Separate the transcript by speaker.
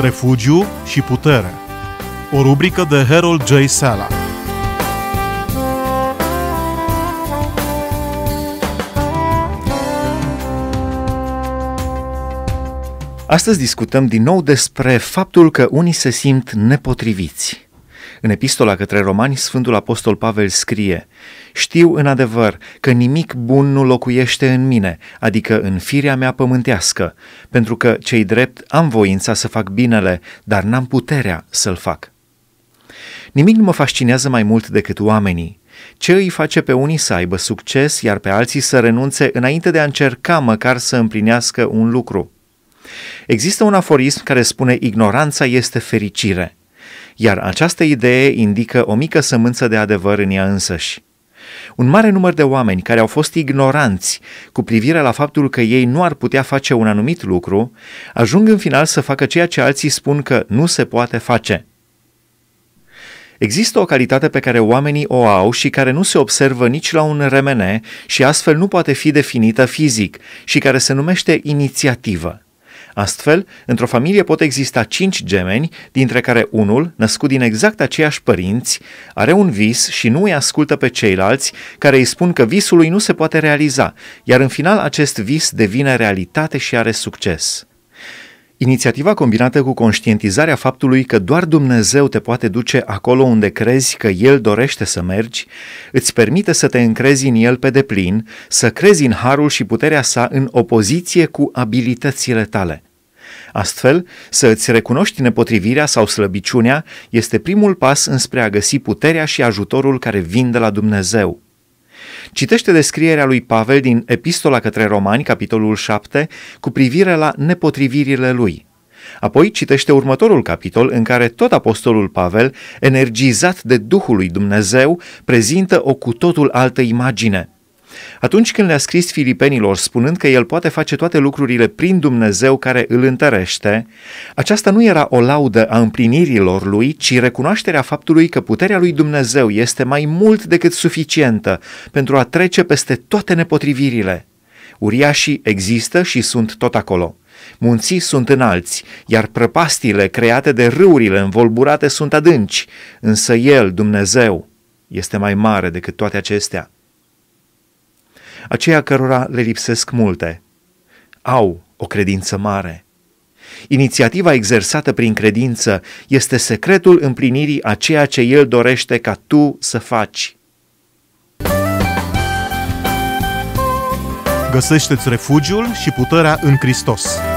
Speaker 1: Refugiu și putere. O rubrică de Harold J. Sala. Astăzi discutăm din nou despre faptul că unii se simt nepotriviți în epistola către romani, Sfântul Apostol Pavel scrie Știu în adevăr că nimic bun nu locuiește în mine, adică în firea mea pământească, pentru că, cei drept, am voința să fac binele, dar n-am puterea să-l fac. Nimic nu mă fascinează mai mult decât oamenii. Ce îi face pe unii să aibă succes, iar pe alții să renunțe înainte de a încerca măcar să împlinească un lucru? Există un aforism care spune ignoranța este fericire – iar această idee indică o mică sămânță de adevăr în ea însăși. Un mare număr de oameni care au fost ignoranți cu privire la faptul că ei nu ar putea face un anumit lucru, ajung în final să facă ceea ce alții spun că nu se poate face. Există o calitate pe care oamenii o au și care nu se observă nici la un remene și astfel nu poate fi definită fizic și care se numește inițiativă. Astfel, într-o familie pot exista cinci gemeni, dintre care unul, născut din exact aceiași părinți, are un vis și nu îi ascultă pe ceilalți care îi spun că visul lui nu se poate realiza, iar în final acest vis devine realitate și are succes. Inițiativa combinată cu conștientizarea faptului că doar Dumnezeu te poate duce acolo unde crezi că El dorește să mergi, îți permite să te încrezi în El pe deplin, să crezi în harul și puterea sa în opoziție cu abilitățile tale. Astfel, să îți recunoști nepotrivirea sau slăbiciunea este primul pas înspre a găsi puterea și ajutorul care vin de la Dumnezeu. Citește descrierea lui Pavel din Epistola către Romani, capitolul 7, cu privire la nepotrivirile lui. Apoi citește următorul capitol în care tot apostolul Pavel, energizat de Duhul lui Dumnezeu, prezintă o cu totul altă imagine – atunci când le-a scris filipenilor spunând că el poate face toate lucrurile prin Dumnezeu care îl întărește, aceasta nu era o laudă a împlinirilor lui, ci recunoașterea faptului că puterea lui Dumnezeu este mai mult decât suficientă pentru a trece peste toate nepotrivirile. Uriașii există și sunt tot acolo. Munții sunt înalți, iar prăpastile create de râurile învolburate sunt adânci, însă El, Dumnezeu, este mai mare decât toate acestea aceia cărora le lipsesc multe. Au o credință mare. Inițiativa exersată prin credință este secretul împlinirii a ceea ce El dorește ca tu să faci. Găsește-ți refugiul și puterea în Hristos.